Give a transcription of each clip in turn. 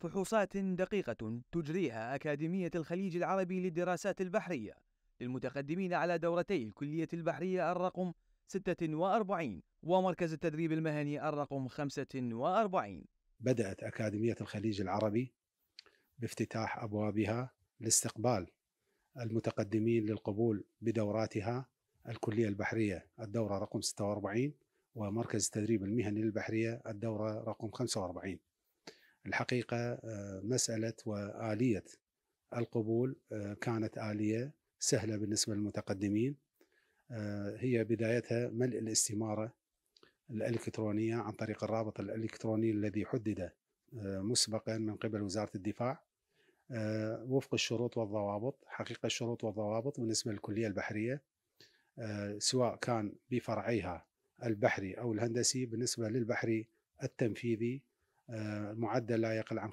فحوصات دقيقة تجريها أكاديمية الخليج العربي للدراسات البحرية للمتقدمين على دورتي الكلية البحرية الرقم 46 ومركز التدريب المهني الرقم 45 بدأت أكاديمية الخليج العربي بافتتاح أبوابها لاستقبال المتقدمين للقبول بدوراتها الكلية البحرية الدورة رقم 46 ومركز التدريب المهني للبحرية الدورة رقم 45 الحقيقة آه، مسألة وآلية القبول آه، كانت آلية سهلة بالنسبة للمتقدمين آه، هي بدايتها ملء الاستمارة الإلكترونية عن طريق الرابط الإلكتروني الذي حدد مسبقا من قبل وزارة الدفاع وفق الشروط والضوابط حقيقة الشروط والضوابط بالنسبة للكلية البحرية سواء كان بفرعيها البحري أو الهندسي بالنسبة للبحري التنفيذي معدل لا يقل عن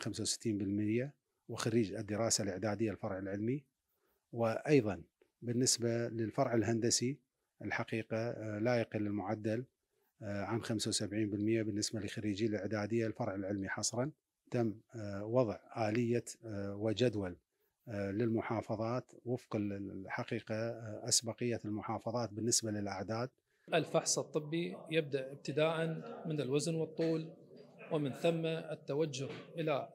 65% وخريج الدراسة الإعدادية الفرع العلمي وأيضا بالنسبة للفرع الهندسي الحقيقة آه، لا يقل المعدل آه، عن 75% بالنسبة لخريجي الإعدادية الفرع العلمي حصرا تم آه، وضع آلية وجدول للمحافظات وفق الحقيقة أسبقية المحافظات بالنسبة للأعداد الفحص الطبي يبدأ ابتداء من الوزن والطول ومن ثم التوجه إلى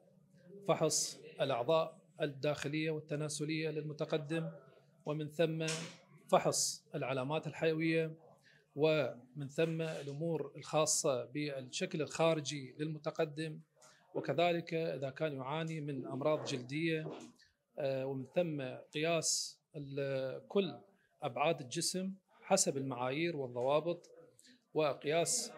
فحص الأعضاء الداخلية والتناسلية للمتقدم ومن ثم فحص العلامات الحيوية ومن ثم الأمور الخاصة بالشكل الخارجي للمتقدم وكذلك إذا كان يعاني من أمراض جلدية آه، ومن ثم قياس كل أبعاد الجسم حسب المعايير والضوابط وقياس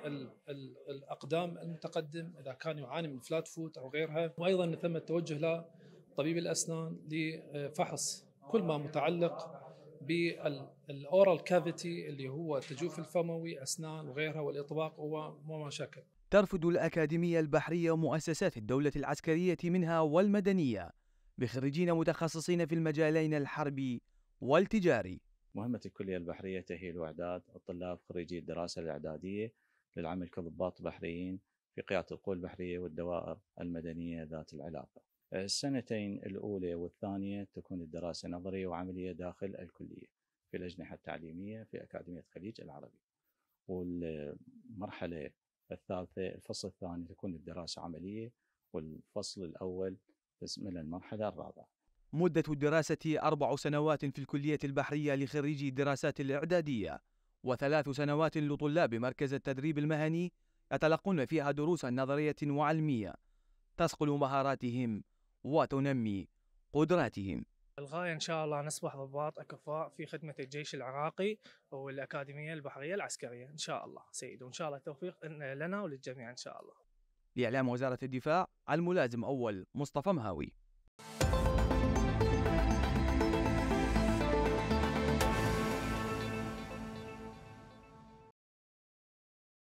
الاقدام المتقدم اذا كان يعاني من فلات فوت او غيرها وايضا ثم التوجه لطبيب الاسنان لفحص كل ما متعلق بالاورال كافيتي اللي هو التجوف الفموي اسنان وغيرها والاطباق وما شكل ترفض الأكاديمية البحرية ومؤسسات الدولة العسكرية منها والمدنية بخريجين متخصصين في المجالين الحربي والتجاري مهمة الكلية البحرية تأهيل وإعداد الطلاب خريجي الدراسة الإعدادية للعمل كضباط بحريين في قيادة القوى البحرية والدوائر المدنية ذات العلاقة. السنتين الأولى والثانية تكون الدراسة نظرية وعملية داخل الكلية في الأجنحة التعليمية في أكاديمية خليج العربي. والمرحلة الثالثة الفصل الثاني تكون الدراسة عملية والفصل الأول تشمل المرحلة الرابعة. مدة الدراسة أربع سنوات في الكلية البحرية لخريجي الدراسات الإعدادية وثلاث سنوات لطلاب مركز التدريب المهني يتلقون فيها دروسا نظرية وعلمية تصقل مهاراتهم وتنمي قدراتهم الغاية إن شاء الله نصبح ضباط أكفاء في خدمة الجيش العراقي والأكاديمية البحرية العسكرية إن شاء الله سيد وإن شاء الله التوفيق لنا وللجميع إن شاء الله لإعلام وزارة الدفاع الملازم أول مصطفى مهاوي